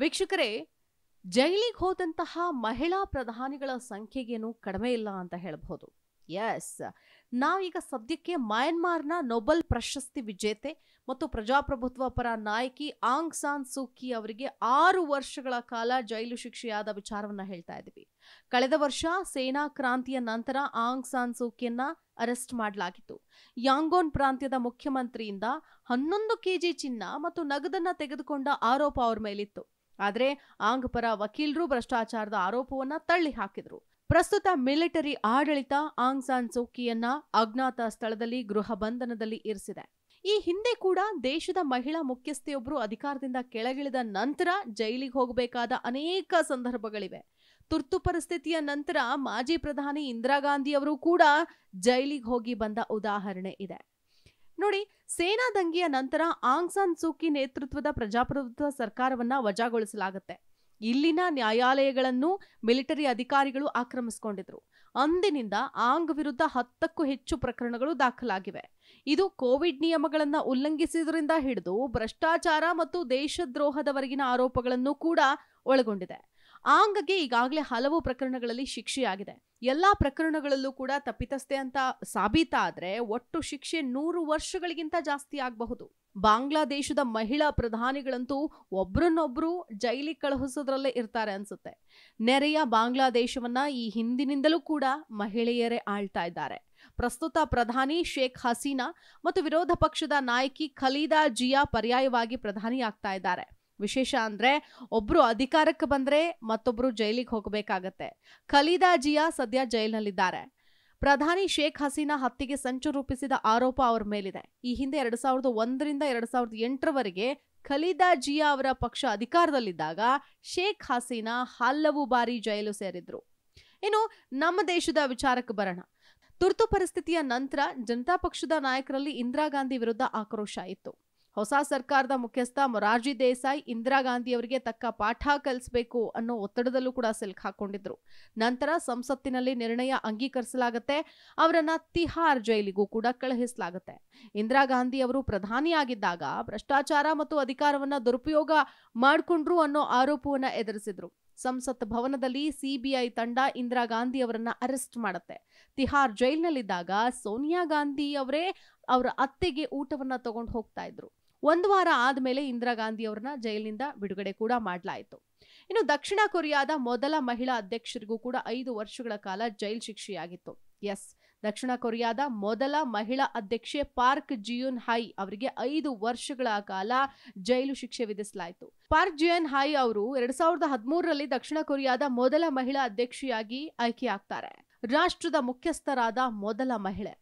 ವೀಕ್ಷಕರೇ ಜೈಲಿಗೆ ಹೋದಂತಹ ಮಹಿಳಾ ಪ್ರಧಾನಿಗಳ ಸಂಖ್ಯೆಗೇನು ಕಡಿಮೆ ಇಲ್ಲ ಅಂತ ಹೇಳಬಹುದು ಎಸ್ ನಾವೀಗ ಸದ್ಯಕ್ಕೆ ಮ್ಯಾನ್ಮಾರ್ನ ನೊಬೆಲ್ ಪ್ರಶಸ್ತಿ ವಿಜೇತೆ ಮತ್ತು ಪ್ರಜಾಪ್ರಭುತ್ವ ಪರ ನಾಯಕಿ ಆಂಗ್ ಸಾನ್ ಸೂಕಿ ಅವರಿಗೆ ಆರು ವರ್ಷಗಳ ಕಾಲ ಜೈಲು ಶಿಕ್ಷೆಯಾದ ವಿಚಾರವನ್ನ ಹೇಳ್ತಾ ಇದ್ದೀವಿ ಕಳೆದ ವರ್ಷ ಸೇನಾ ಕ್ರಾಂತಿಯ ನಂತರ ಆಂಗ್ ಸಾನ್ ಸೂಕಿಯನ್ನ ಅರೆಸ್ಟ್ ಮಾಡಲಾಗಿತ್ತು ಯಾಂಗೋನ್ ಪ್ರಾಂತ್ಯದ ಮುಖ್ಯಮಂತ್ರಿಯಿಂದ ಹನ್ನೊಂದು ಕೆಜಿ ಚಿನ್ನ ಮತ್ತು ನಗದನ್ನ ತೆಗೆದುಕೊಂಡ ಆರೋಪ ಅವ್ರ ಮೇಲಿತ್ತು ಆದರೆ ಆಂಗ್ ಪರ ವಕೀಲರು ಭ್ರಷ್ಟಾಚಾರದ ಆರೋಪವನ್ನ ತಳ್ಳಿ ಹಾಕಿದರು ಪ್ರಸ್ತುತ ಮಿಲಿಟರಿ ಆಡಳಿತ ಆಂಗ್ ಸಾನ್ ಸೋಕಿಯನ್ನ ಅಜ್ಞಾತ ಸ್ಥಳದಲ್ಲಿ ಗೃಹ ಬಂಧನದಲ್ಲಿ ಇರಿಸಿದೆ ಈ ಹಿಂದೆ ಕೂಡ ದೇಶದ ಮಹಿಳಾ ಮುಖ್ಯಸ್ಥೆಯೊಬ್ಬರು ಅಧಿಕಾರದಿಂದ ಕೆಳಗಿಳಿದ ನಂತರ ಜೈಲಿಗೆ ಹೋಗಬೇಕಾದ ಅನೇಕ ಸಂದರ್ಭಗಳಿವೆ ತುರ್ತು ಪರಿಸ್ಥಿತಿಯ ನಂತರ ಮಾಜಿ ಪ್ರಧಾನಿ ಇಂದಿರಾ ಗಾಂಧಿ ಅವರು ಕೂಡ ಜೈಲಿಗೆ ಹೋಗಿ ಬಂದ ಉದಾಹರಣೆ ಇದೆ ನೋಡಿ ಸೇನಾ ದಂಗೆಯ ನಂತರ ಆಂಗ್ಸಾನ್ ಸೂಕಿ ನೇತೃತ್ವದ ಪ್ರಜಾಪ್ರಭುತ್ವ ಸರ್ಕಾರವನ್ನ ವಜಾಗೊಳಿಸಲಾಗುತ್ತೆ ಇಲ್ಲಿನ ನ್ಯಾಯಾಲಯಗಳನ್ನು ಮಿಲಿಟರಿ ಅಧಿಕಾರಿಗಳು ಆಕ್ರಮಿಸಿಕೊಂಡಿದ್ರು ಅಂದಿನಿಂದ ಆಂಗ್ ವಿರುದ್ಧ ಹತ್ತಕ್ಕೂ ಹೆಚ್ಚು ಪ್ರಕರಣಗಳು ದಾಖಲಾಗಿವೆ ಇದು ಕೋವಿಡ್ ನಿಯಮಗಳನ್ನ ಉಲ್ಲಂಘಿಸಿದ್ರಿಂದ ಹಿಡಿದು ಭ್ರಷ್ಟಾಚಾರ ಮತ್ತು ದೇಶದ್ರೋಹದವರೆಗಿನ ಆರೋಪಗಳನ್ನು ಕೂಡ ಒಳಗೊಂಡಿದೆ ಆಂಗ್ಗೆ ಈಗಾಗಲೇ ಹಲವು ಪ್ರಕರಣಗಳಲ್ಲಿ ಶಿಕ್ಷೆಯಾಗಿದೆ ಎಲ್ಲ ಪ್ರಕರಣಗಳಲ್ಲೂ ಕೂಡ ತಪ್ಪಿತಸ್ಥೆ ಅಂತ ಸಾಬೀತಾದ್ರೆ ಒಟ್ಟು ಶಿಕ್ಷೆ ನೂರು ವರ್ಷಗಳಿಗಿಂತ ಜಾಸ್ತಿ ಆಗಬಹುದು ಬಾಂಗ್ಲಾದೇಶದ ಮಹಿಳಾ ಪ್ರಧಾನಿಗಳಂತೂ ಒಬ್ರನ್ನೊಬ್ರು ಜೈಲಿಗೆ ಕಳುಹಿಸೋದ್ರಲ್ಲೇ ಇರ್ತಾರೆ ಅನ್ಸುತ್ತೆ ನೆರೆಯ ಬಾಂಗ್ಲಾದೇಶವನ್ನ ಈ ಹಿಂದಿನಿಂದಲೂ ಕೂಡ ಮಹಿಳೆಯರೇ ಆಳ್ತಾ ಇದ್ದಾರೆ ಪ್ರಸ್ತುತ ಪ್ರಧಾನಿ ಶೇಖ್ ಹಸೀನಾ ಮತ್ತು ವಿರೋಧ ಪಕ್ಷದ ನಾಯಕಿ ಖಲೀದಾ ಜಿಯಾ ಪರ್ಯಾಯವಾಗಿ ಪ್ರಧಾನಿ ಆಗ್ತಾ ಇದ್ದಾರೆ ವಿಶೇಷ ಅಂದ್ರೆ ಒಬ್ರು ಅಧಿಕಾರಕ್ಕೆ ಬಂದ್ರೆ ಮತ್ತೊಬ್ರು ಜೈಲಿಗೆ ಹೋಗಬೇಕಾಗತ್ತೆ ಖಲೀದಾ ಜಿಯಾ ಸದ್ಯ ಜೈಲಿನಲ್ಲಿದ್ದಾರೆ ಪ್ರಧಾನಿ ಶೇಖ್ ಹಸೀನಾ ಹತ್ಯೆಗೆ ಸಂಚು ರೂಪಿಸಿದ ಆರೋಪ ಅವರ ಮೇಲಿದೆ ಈ ಹಿಂದೆ ಎರಡ್ ಸಾವಿರದ ಒಂದರಿಂದ ಎರಡ್ ಸಾವಿರದ ಎಂಟರವರೆಗೆ ಖಲೀದಾ ಜಿಯಾ ಅವರ ಪಕ್ಷ ಅಧಿಕಾರದಲ್ಲಿದ್ದಾಗ ಶೇಖ್ ಹಸೀನಾ ಹಲವು ಬಾರಿ ಜೈಲು ಸೇರಿದ್ರು ಇನ್ನು ನಮ್ಮ ದೇಶದ ವಿಚಾರಕ್ಕೆ ಬರೋಣ ತುರ್ತು ಪರಿಸ್ಥಿತಿಯ ನಂತರ ಜನತಾ ಪಕ್ಷದ ನಾಯಕರಲ್ಲಿ ಇಂದಿರಾ ಗಾಂಧಿ ವಿರುದ್ಧ ಆಕ್ರೋಶ ಇತ್ತು ಹೊಸ ಸರ್ಕಾರದ ಮುಖ್ಯಸ್ಥ ಮೊರಾರ್ಜಿ ದೇಸಾಯಿ ಇಂದಿರಾ ಗಾಂಧಿ ಅವರಿಗೆ ತಕ್ಕ ಪಾಠ ಕಲಿಸಬೇಕು ಅನ್ನೋ ಒತ್ತಡದಲ್ಲೂ ಕೂಡ ಸಿಲ್ಕ್ ಹಾಕೊಂಡಿದ್ರು ನಂತರ ಸಂಸತ್ತಿನಲ್ಲಿ ನಿರ್ಣಯ ಅಂಗೀಕರಿಸಲಾಗುತ್ತೆ ಅವರನ್ನ ತಿಹಾರ್ ಜೈಲಿಗೂ ಕೂಡ ಕಳುಹಿಸಲಾಗುತ್ತೆ ಇಂದಿರಾ ಗಾಂಧಿ ಅವರು ಪ್ರಧಾನಿಯಾಗಿದ್ದಾಗ ಭ್ರಷ್ಟಾಚಾರ ಮತ್ತು ಅಧಿಕಾರವನ್ನ ದುರುಪಯೋಗ ಮಾಡಿಕೊಂಡ್ರು ಅನ್ನೋ ಆರೋಪವನ್ನ ಎದುರಿಸಿದ್ರು ಸಂಸತ್ ಭವನದಲ್ಲಿ ಸಿಬಿಐ ತಂಡ ಇಂದಿರಾ ಗಾಂಧಿ ಅವರನ್ನ ಅರೆಸ್ಟ್ ಮಾಡುತ್ತೆ ತಿಹಾರ್ ಜೈಲ್ನಲ್ಲಿದ್ದಾಗ ಸೋನಿಯಾ ಗಾಂಧಿ ಅವರೇ ಅವರ ಅತ್ತೆಗೆ ಊಟವನ್ನ ತಗೊಂಡು ಹೋಗ್ತಾ ಇದ್ರು ಒಂದು ವಾರ ಆದ್ಮೇಲೆ ಇಂದಿರಾ ಗಾಂಧಿ ಅವ್ರನ್ನ ಜೈಲಿನಿಂದ ಬಿಡುಗಡೆ ಕೂಡ ಮಾಡಲಾಯಿತು ಇನ್ನು ದಕ್ಷಿಣ ಕೊರಿಯಾದ ಮೊದಲ ಮಹಿಳಾ ಅಧ್ಯಕ್ಷರಿಗೂ ಕೂಡ ಐದು ವರ್ಷಗಳ ಕಾಲ ಜೈಲ್ ಶಿಕ್ಷೆಯಾಗಿತ್ತು ಎಸ್ ದಕ್ಷಿಣ ಕೊರಿಯಾದ ಮೊದಲ ಮಹಿಳಾ ಅಧ್ಯಕ್ಷೆ ಪಾರ್ಕ್ ಜಿಯುನ್ ಹೈ ಅವರಿಗೆ ಐದು ವರ್ಷಗಳ ಕಾಲ ಜೈಲು ಶಿಕ್ಷೆ ವಿಧಿಸಲಾಯಿತು ಪಾರ್ಕ್ ಜಿಯನ್ ಹೈ ಅವರು ಎರಡ್ ಸಾವಿರದ ಹದಿಮೂರರಲ್ಲಿ ದಕ್ಷಿಣ ಕೊರಿಯಾದ ಮೊದಲ ಮಹಿಳಾ ಅಧ್ಯಕ್ಷೆಯಾಗಿ ಆಯ್ಕೆಯಾಗ್ತಾರೆ ರಾಷ್ಟ್ರದ ಮುಖ್ಯಸ್ಥರಾದ ಮೊದಲ ಮಹಿಳೆ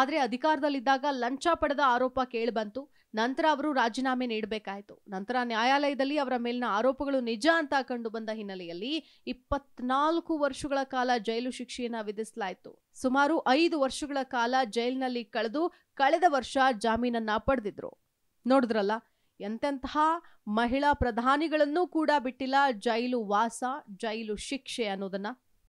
ಆದರೆ ಅಧಿಕಾರದಲ್ಲಿದ್ದಾಗ ಲಂಚ ಪಡೆದ ಆರೋಪ ಕೇಳಿಬಂತು ನಂತರ ಅವರು ರಾಜೀನಾಮೆ ನೀಡಬೇಕಾಯಿತು ನಂತರ ನ್ಯಾಯಾಲಯದಲ್ಲಿ ಅವರ ಮೇಲಿನ ಆರೋಪಗಳು ನಿಜ ಅಂತ ಕಂಡು ಬಂದ ಹಿನ್ನೆಲೆಯಲ್ಲಿ ಇಪ್ಪತ್ನಾಲ್ಕು ವರ್ಷಗಳ ಕಾಲ ಜೈಲು ಶಿಕ್ಷೆಯನ್ನು ವಿಧಿಸಲಾಯಿತು ಸುಮಾರು ಐದು ವರ್ಷಗಳ ಕಾಲ ಜೈಲಿನಲ್ಲಿ ಕಳೆದು ಕಳೆದ ವರ್ಷ ಜಾಮೀನನ್ನ ಪಡೆದಿದ್ರು ನೋಡಿದ್ರಲ್ಲ ಎಂತೆಂತಹ ಮಹಿಳಾ ಪ್ರಧಾನಿಗಳನ್ನೂ ಕೂಡ ಬಿಟ್ಟಿಲ್ಲ ಜೈಲು ವಾಸ ಜೈಲು ಶಿಕ್ಷೆ ಅನ್ನೋದನ್ನ